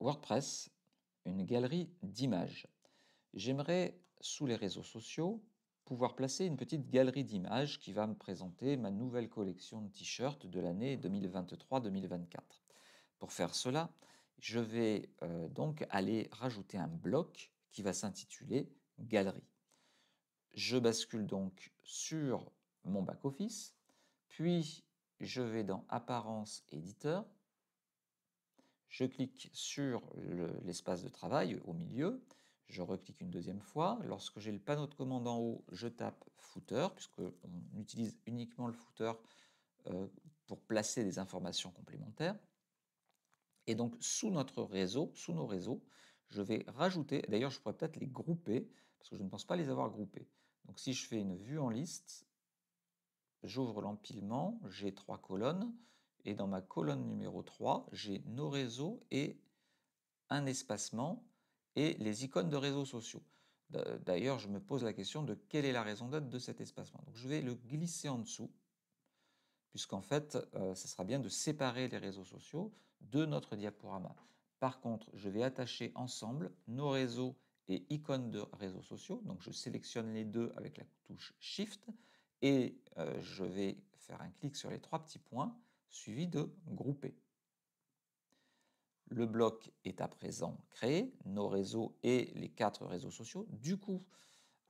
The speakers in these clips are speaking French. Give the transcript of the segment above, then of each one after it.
WordPress, une galerie d'images. J'aimerais, sous les réseaux sociaux, pouvoir placer une petite galerie d'images qui va me présenter ma nouvelle collection de t-shirts de l'année 2023-2024. Pour faire cela, je vais euh, donc aller rajouter un bloc qui va s'intituler Galerie. Je bascule donc sur mon back-office, puis je vais dans Apparence éditeur je clique sur l'espace de travail au milieu, je reclique une deuxième fois. Lorsque j'ai le panneau de commande en haut, je tape footer, puisqu'on utilise uniquement le footer euh, pour placer des informations complémentaires. Et donc, sous notre réseau, sous nos réseaux, je vais rajouter, d'ailleurs, je pourrais peut-être les grouper, parce que je ne pense pas les avoir groupés. Donc, si je fais une vue en liste, j'ouvre l'empilement, j'ai trois colonnes, et dans ma colonne numéro 3, j'ai nos réseaux et un espacement et les icônes de réseaux sociaux. D'ailleurs, je me pose la question de quelle est la raison d'être de cet espacement. je vais le glisser en dessous, puisqu'en fait, ce euh, sera bien de séparer les réseaux sociaux de notre diaporama. Par contre, je vais attacher ensemble nos réseaux et icônes de réseaux sociaux. Donc je sélectionne les deux avec la touche Shift et euh, je vais faire un clic sur les trois petits points suivi de grouper. Le bloc est à présent créé, nos réseaux et les quatre réseaux sociaux. Du coup,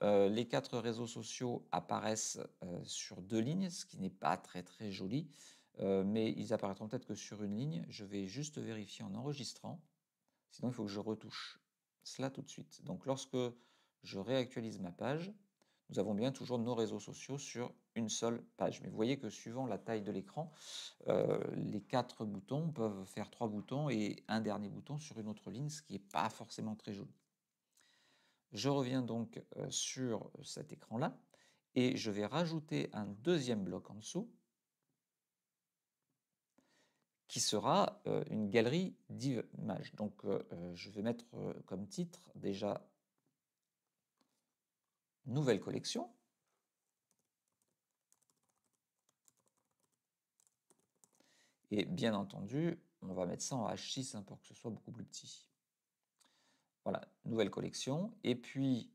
euh, les quatre réseaux sociaux apparaissent euh, sur deux lignes, ce qui n'est pas très très joli, euh, mais ils apparaîtront peut-être que sur une ligne. Je vais juste vérifier en enregistrant, sinon il faut que je retouche cela tout de suite. Donc lorsque je réactualise ma page, nous avons bien toujours nos réseaux sociaux sur une seule page. Mais vous voyez que suivant la taille de l'écran, euh, les quatre boutons peuvent faire trois boutons et un dernier bouton sur une autre ligne, ce qui n'est pas forcément très joli. Je reviens donc euh, sur cet écran-là et je vais rajouter un deuxième bloc en dessous qui sera euh, une galerie d'images. Donc je vais mettre comme titre déjà nouvelle collection. Et bien entendu, on va mettre ça en H6 hein, pour que ce soit beaucoup plus petit. Voilà, nouvelle collection. Et puis,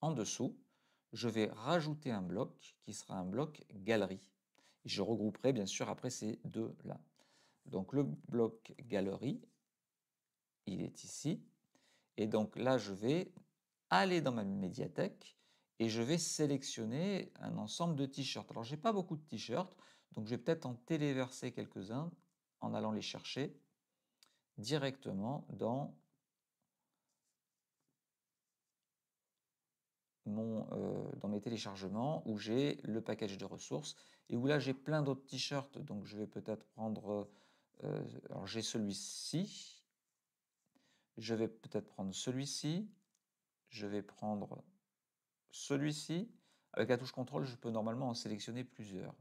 en dessous, je vais rajouter un bloc qui sera un bloc galerie. je regrouperai bien sûr après ces deux-là. Donc le bloc galerie, il est ici. Et donc là, je vais aller dans ma médiathèque et je vais sélectionner un ensemble de t-shirts. Alors, j'ai pas beaucoup de t-shirts, donc je vais peut-être en téléverser quelques-uns en allant les chercher directement dans euh, dans mes téléchargements où j'ai le package de ressources et où là j'ai plein d'autres t-shirts. Donc je vais peut-être prendre. Euh, alors j'ai celui-ci. Je vais peut-être prendre celui-ci je vais prendre celui-ci. Avec la touche contrôle, je peux normalement en sélectionner plusieurs.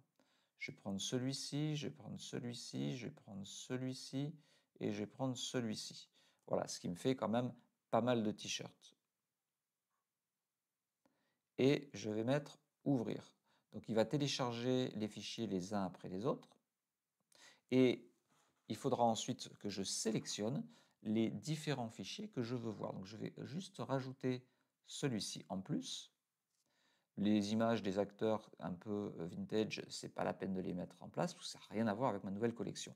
Je vais prendre celui-ci, je vais prendre celui-ci, je vais prendre celui-ci et je vais prendre celui-ci. Voilà, ce qui me fait quand même pas mal de t-shirts. Et je vais mettre ouvrir. Donc il va télécharger les fichiers les uns après les autres. Et il faudra ensuite que je sélectionne les différents fichiers que je veux voir. Donc je vais juste rajouter celui-ci en plus. Les images des acteurs un peu euh, vintage, c'est pas la peine de les mettre en place, ça n'a rien à voir avec ma nouvelle collection.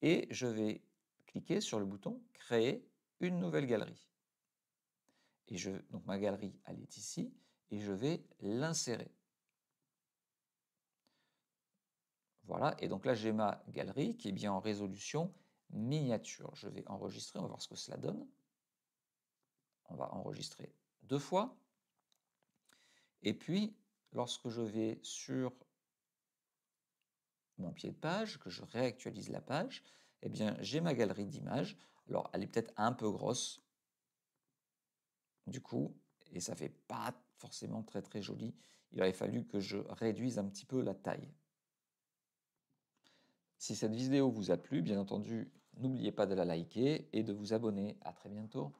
Et je vais cliquer sur le bouton Créer une nouvelle galerie. Et je, donc ma galerie, elle est ici, et je vais l'insérer. Voilà, et donc là j'ai ma galerie qui est bien en résolution miniature. Je vais enregistrer, on va voir ce que cela donne. On va enregistrer deux fois. Et puis, lorsque je vais sur mon pied de page, que je réactualise la page, eh bien, j'ai ma galerie d'images. Alors, elle est peut-être un peu grosse, du coup, et ça fait pas forcément très très joli. Il aurait fallu que je réduise un petit peu la taille. Si cette vidéo vous a plu, bien entendu, n'oubliez pas de la liker et de vous abonner. À très bientôt.